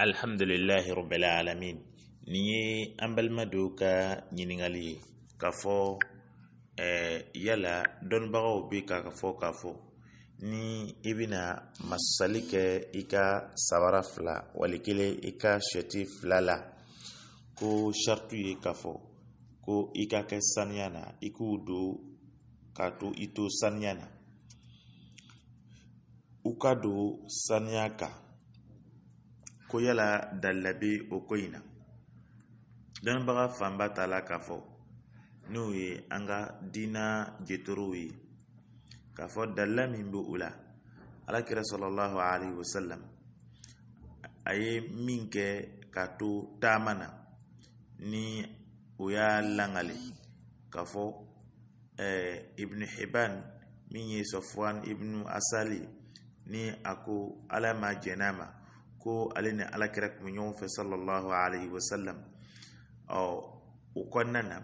alhamdulilahi rabbil alamin nin ye an balima dɔw ka ye fɔ eh, yala don bago ka ka fɔ k'a fɔ ni i masalike ika kɛ i ka sabara fila wali i ka sɛti fila la ko shartu ye k'a fɔ ko i ka kɛ saniya na i k'u don k'a to i to saniya na u ka saniya ko yala dalila bɛ o ko in na dɔnnibaga fanba t'a la k'a fɔ n'o ye an ka diina jetorow ye k'a fɔ dalila min be o la alakira sɔlɔlahu alayhi wa a ye min kɛ k'a to taama na ni o y'a langale k'a fɔ ɛɛ ibnu hiban min ye sɔfuwan ibnu asali ni a ko ala ma jɛn ma ko ale ni alakira kun bɛ ɲɔgɔn fɛ sallallahu alaihi wa sallam ɔ o kɔnɔna na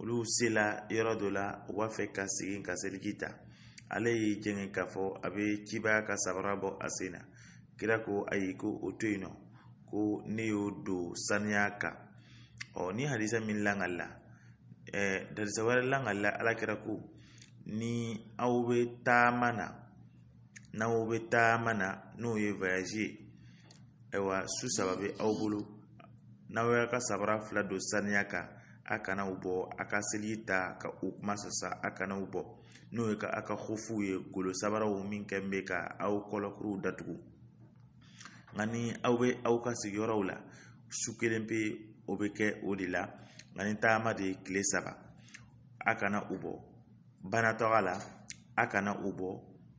olu sela yɔrɔ dɔ la u b'a fɛ ka segin ka seliji ta ale y'i jɛngɛ k'a fɔ a bɛ cibaya ka sabara bɔ a sen na kira ko ayi ko o to yen nɔ ko ne y'o don saniya kan ɔ ni hadisa min langala ɛɛ hadisa wɛrɛ langala alakira ko ni aw bɛ taama na n'aw bɛ taama na n'o ye ye ayiwa su saba bɛ aw bolo n'aw y'a ka sabara fila don saniya kan a kana u bɔ a ka seli ta ka u kuma sasa a kana u bɔ n'o ye ka a ka hofuw ye golo sabaraw min kɛ bɛ ka aw kɔlɔkuruw datugu nka ni aw bɛ aw ka sigiyɔrɔw la su kelen pe o bɛ kɛ o de la nka ni taama de ye tile saba a kana u bɔ banatɔga la a kana u bɔ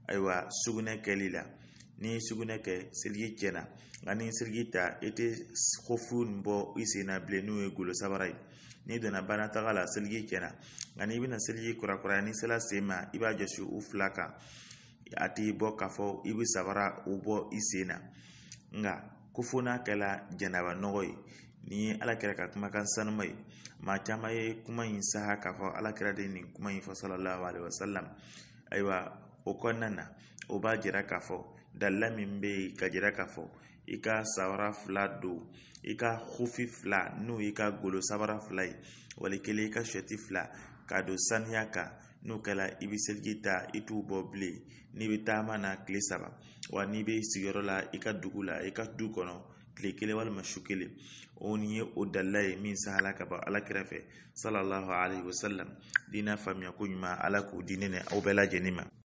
ayiwa sugunɛ kɛli la ni sugu kɛ seliji tiɲɛna nka ni seliji ta i tɛ ko bɔ i sen na bilen n'o ye golo sabara ye n'i donna baara la seliji tiɲɛna nka n'i bɛna seliji kurakuraya n'i sera sen ma i b'a jɔsi u fila kan a t'i bɔ k'a fɔ i bɛ sabara o bɔ i sen na nka ko n'a kɛla jɛnɛba nɔgɔ ye nin ye alakira ka kumakan sanuma ye maa caman ye kuma in saha k'a fɔ alakira de nin kuma in fɔ salalahu alaihi wasalam ayiwa o kɔnɔna na o b'a jira k'a fɔ dala min be yen ka jira k'a fɔ i ka sabara fila don i ka hufi fila n'o y'i ka golo sabara fila ye wali kelen i ka sɔti fila ka don saniya kan n'o kɛla i be seliji ta i t'u bɔ bilen n'i be taama na tile saba wa n'i be sigiyɔrɔ la i ka dugu la i ka du kɔnɔ tile kelen walima su kelen o ni ye o dalila ye min sahala ka ban ala kɛrɛfɛ salalahu alaihi wasalam diinɛ faamuyako ɲuman ala k'u di ne ni aw bɛɛ ma